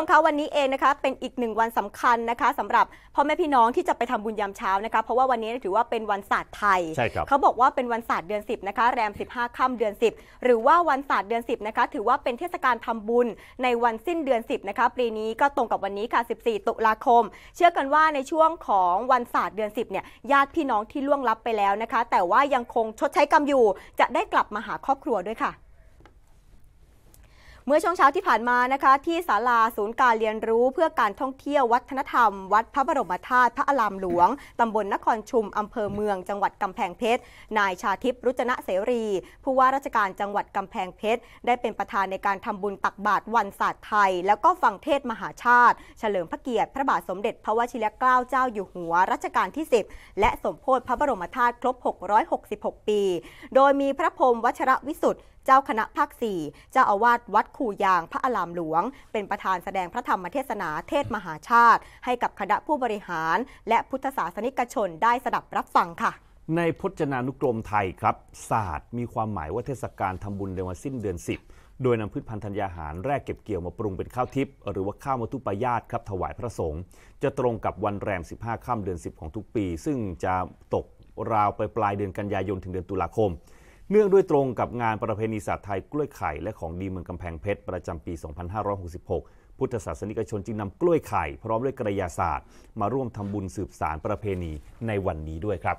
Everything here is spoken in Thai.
มคะวันนี้เองนะคะเป็นอีกหนึ่งวันสำคัญนะคะสำหรับพ่อแม่พี่น้องที่จะไปทำบุญยามเช้านะคะ เพราะว่าวันนี้ถือว่าเป็นวันศาสตร์ไทยใช่ครับเขาบอกว่าเป็นวันศาสตร์เดือน 10นะคะแรม 15ค่ำเดือน 10 หรือว่าวันศาสตร์เดือน 10นะคะถือว่าเป็นเทศกาลทำบุญในวันสิ้นเดือน 10นะคะปีนี้ก็ตรงกับวันนี้ค่ะ14 ตุลาคม เชื่อกันว่าในช่วงของวันศาสตร์เดือน 10เนี่ยญาติพี่น้องที่ล่วงลับไปแล้วนะคะ แต่ว่ายังคงชดใช้กรรมอยู่ จะได้กลับมาหาครอบครัวด้วยค่ะเมื่อช่วงเช้าที่ผ่านมานะคะที่ศาลาศูนย์การเรียนรู้เพื่อการท่องเที่ยววัฒนธรรม วัดพระบรมธาตุพระอารามหลวง ตำบลนครชุม อำเภอเมืองจังหวัดกำแพงเพชร นายชาทิพย์รุจนะเสรี ผู้ว่าราชการจังหวัดกำแพงเพชรได้เป็นประธานในการทำบุญตักบาตรวันศาสตร์ไทย แล้วก็ฟังเทศมหาชาติ เฉลิมพระเกียรติพระบาทสมเด็จพระวชิรเกล้าเจ้าอยู่หัวรัชกาลที่10และสมโภชพระบรมธาตุครบ666 ปี โดยมีพระพรมวัชระวิสุทธิเจ้าคณะภาคสี่เจ้าอาวาสวัดคูยางพระอารามหลวง เป็นประธานแสดงพระธรรมเทศนาเทศมหาชาติ ให้กับคณะผู้บริหารและพุทธศาสนิกชนได้สดับรับฟังค่ะ ในพจนานุกรมไทยครับศาสตร์มีความหมายว่าเทศกาลทำบุญในวันสิ้นเดือน10 โดยนำพืชพันธุ์ธัญญาหารแรกเก็บเกี่ยวมาปรุงเป็นข้าวทิพย์หรือว่าข้าวมัทุปายาตครับถวายพระสงฆ์จะตรงกับวันแรม15ค่ำเดือน10ของทุกปีซึ่งจะตกราวไปปลายเดือนกันยายนถึงเดือนตุลาคมเนื่องด้วยตรงกับงานประเพณีศาสตร์ไทยกล้วยไข่ และของดีเมืองกำแพงเพชร ประจำปี 2566 พุทธศาสนิกชนจึงนำกล้วยไข่ พร้อมด้วยกระยาศาสตร์มาร่วมทำบุญสืบสารประเพณีในวันนี้ด้วยครับ